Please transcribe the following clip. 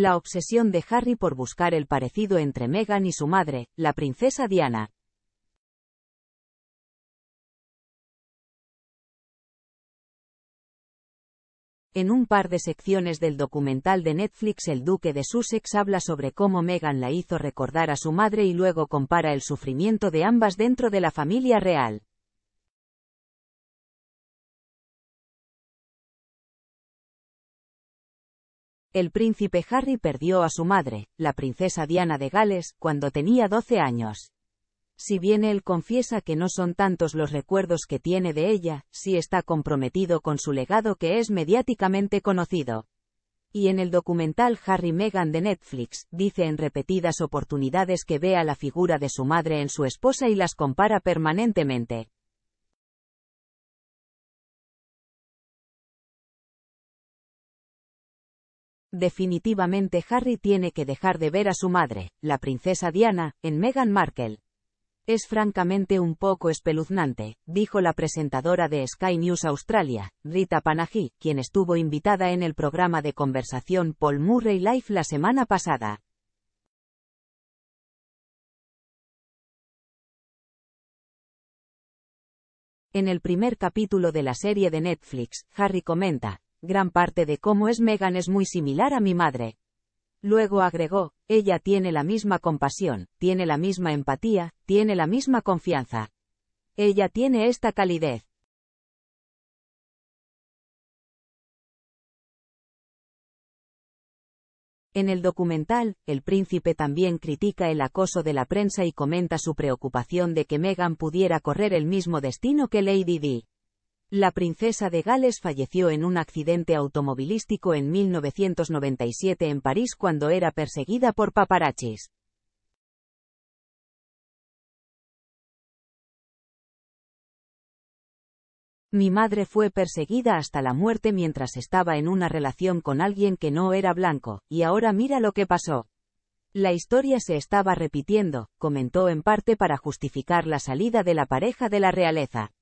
La obsesión de Harry por buscar el parecido entre Meghan y su madre, la princesa Diana. En un par de secciones del documental de Netflix el duque de Sussex habla sobre cómo Meghan la hizo recordar a su madre y luego compara el sufrimiento de ambas dentro de la familia real. El príncipe Harry perdió a su madre, la princesa Diana de Gales, cuando tenía 12 años. Si bien él confiesa que no son tantos los recuerdos que tiene de ella, sí está comprometido con su legado que es mediáticamente conocido. Y en el documental Harry Meghan de Netflix, dice en repetidas oportunidades que ve a la figura de su madre en su esposa y las compara permanentemente. Definitivamente Harry tiene que dejar de ver a su madre, la princesa Diana, en Meghan Markle. Es francamente un poco espeluznante, dijo la presentadora de Sky News Australia, Rita Panahi, quien estuvo invitada en el programa de conversación Paul Murray Live la semana pasada. En el primer capítulo de la serie de Netflix, Harry comenta, gran parte de cómo es Megan es muy similar a mi madre. Luego agregó, ella tiene la misma compasión, tiene la misma empatía, tiene la misma confianza. Ella tiene esta calidez. En el documental, el príncipe también critica el acoso de la prensa y comenta su preocupación de que Meghan pudiera correr el mismo destino que Lady Di. La princesa de Gales falleció en un accidente automovilístico en 1997 en París cuando era perseguida por paparachis. Mi madre fue perseguida hasta la muerte mientras estaba en una relación con alguien que no era blanco, y ahora mira lo que pasó. La historia se estaba repitiendo, comentó en parte para justificar la salida de la pareja de la realeza.